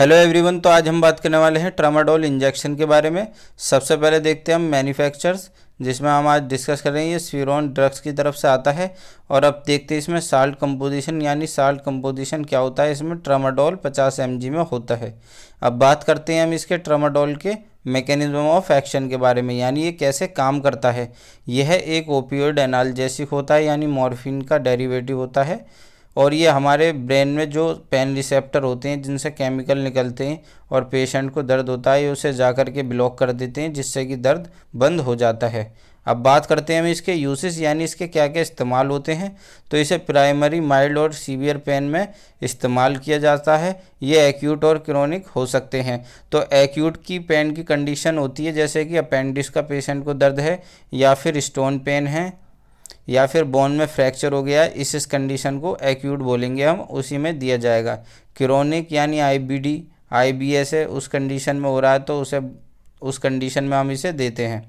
hello everyone तो आज हम बात करने वाले हैं ट्रामाडोल इंजेक्शन के बारे में सबसे पहले देखते हैं हम मैन्युफैक्चरर्स जिसमें हम आज डिस्कस कर रहे हैं ये स्वीरोन ड्रग्स की तरफ से आता है और अब देखते हैं इसमें साल्ट कंपोजिशन यानी साल्ट कंपोजिशन क्या होता है इसमें ट्रामाडोल 50 एम में होता है अब बात करते हैं हम इसके ट्रामाडोल के मैकेनिज्म ऑफ एक्शन के बारे में यानी ये कैसे काम करता है यह एक ओपियोड एनाल्जेसिक होता है यानी मॉर्फिन का डेरीवेटिव होता है और ये हमारे ब्रेन में जो पेन रिसेप्टर होते हैं जिनसे केमिकल निकलते हैं और पेशेंट को दर्द होता है उसे जा कर के ब्लॉक कर देते हैं जिससे कि दर्द बंद हो जाता है अब बात करते हैं हम इसके यूसेस यानी इसके क्या क्या इस्तेमाल होते हैं तो इसे प्राइमरी माइल्ड और सीवियर पेन में इस्तेमाल किया जाता है ये एक्यूट और क्रॉनिक हो सकते हैं तो एक्यूट की पेन की कंडीशन होती है जैसे कि अपेंडिक्स का पेशेंट को दर्द है या फिर स्टोन पेन है या फिर बोन में फ्रैक्चर हो गया है इस इस कंडीशन को एक्यूट बोलेंगे हम उसी में दिया जाएगा क्रोनिक यानी आईबीडी आईबीएस है उस कंडीशन में हो रहा है तो उसे उस कंडीशन में हम इसे देते हैं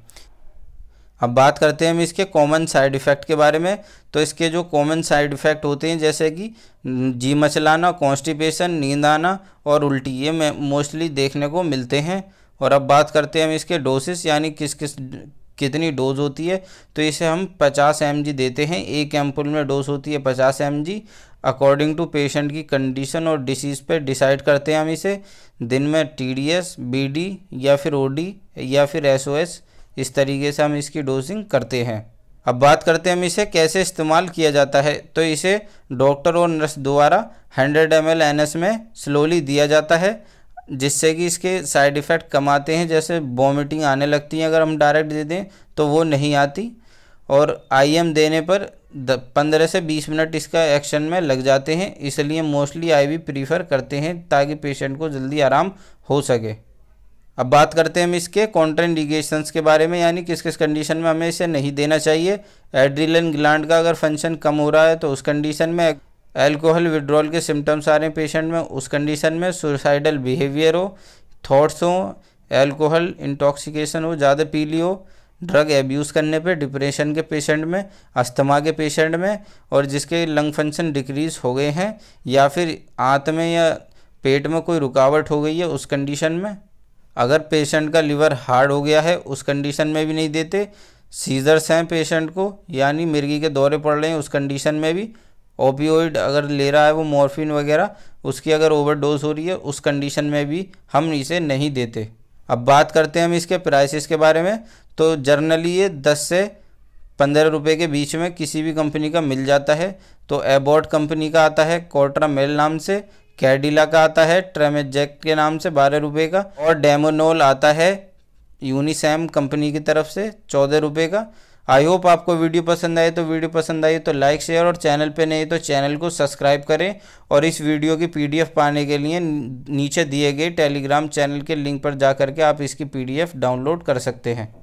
अब बात करते हैं हम इसके कॉमन साइड इफ़ेक्ट के बारे में तो इसके जो कॉमन साइड इफ़ेक्ट होते हैं जैसे कि जी मचलाना कॉन्स्टिपेशन नींद आना और उल्टी ये मोस्टली देखने को मिलते हैं और अब बात करते हैं हम इसके डोसेस यानी किस किस कितनी डोज होती है तो इसे हम 50 एम देते हैं एक एम्पुल में डोज होती है 50 एम अकॉर्डिंग टू पेशेंट की कंडीशन और डिसीज़ पे डिसाइड करते हैं हम इसे दिन में T D S B D या फिर ओ डी या फिर एस ओ एस इस तरीके से हम इसकी डोजिंग करते हैं अब बात करते हैं हम इसे कैसे इस्तेमाल किया जाता है तो इसे डॉक्टर और नर्स द्वारा 100 एम एल एन एस में स्लोली दिया जाता है जिससे कि इसके साइड इफ़ेक्ट कम आते हैं जैसे वॉमिटिंग आने लगती है अगर हम डायरेक्ट दे दें तो वो नहीं आती और आई एम देने पर पंद्रह से बीस मिनट इसका एक्शन में लग जाते हैं इसलिए मोस्टली आई वी प्रीफर करते हैं ताकि पेशेंट को जल्दी आराम हो सके अब बात करते हैं हम इसके कॉन्ट्रेंडिकेशंस के बारे में यानी किस किस कंडीशन में हमें इसे नहीं देना चाहिए एड्रिलन ग्लैंड का अगर फंक्शन कम हो रहा है तो उस कंडीशन में एल्कोहल विड्रॉल के सिम्टम्स आ रहे हैं पेशेंट में उस कंडीशन में सुसाइडल बिहेवियर हो थॉट्स हो एल्कोहल इंटॉक्सिकेशन हो ज़्यादा पी ली हो ड्रग एब्यूज़ करने पे डिप्रेशन के पेशेंट में अस्थमा के पेशेंट में और जिसके लंग फंक्शन डिक्रीज हो गए हैं या फिर आँत में या पेट में कोई रुकावट हो गई है उस कंडीशन में अगर पेशेंट का लीवर हार्ड हो गया है उस कंडीशन में भी नहीं देते सीजर्स हैं पेशेंट को यानी मिर्गी के दौरे पड़ रहे हैं उस कंडीशन में भी ओपियोइड अगर ले रहा है वो मॉर्फिन वगैरह उसकी अगर ओवरडोज हो रही है उस कंडीशन में भी हम इसे नहीं देते अब बात करते हैं हम इसके प्राइसेस के बारे में तो जर्नली ये दस से पंद्रह रुपये के बीच में किसी भी कंपनी का मिल जाता है तो एबॉट कंपनी का आता है कोटरा मेल नाम से कैडिला का आता है ट्रेमेजैक के नाम से बारह रुपये का और डेमोनोल आता है यूनिसेम कंपनी की तरफ से चौदह रुपये का आई होप आपको वीडियो पसंद आए तो वीडियो पसंद आई तो लाइक शेयर और चैनल पे नहीं तो चैनल को सब्सक्राइब करें और इस वीडियो की पीडीएफ पाने के लिए नीचे दिए गए टेलीग्राम चैनल के लिंक पर जा करके आप इसकी पीडीएफ डाउनलोड कर सकते हैं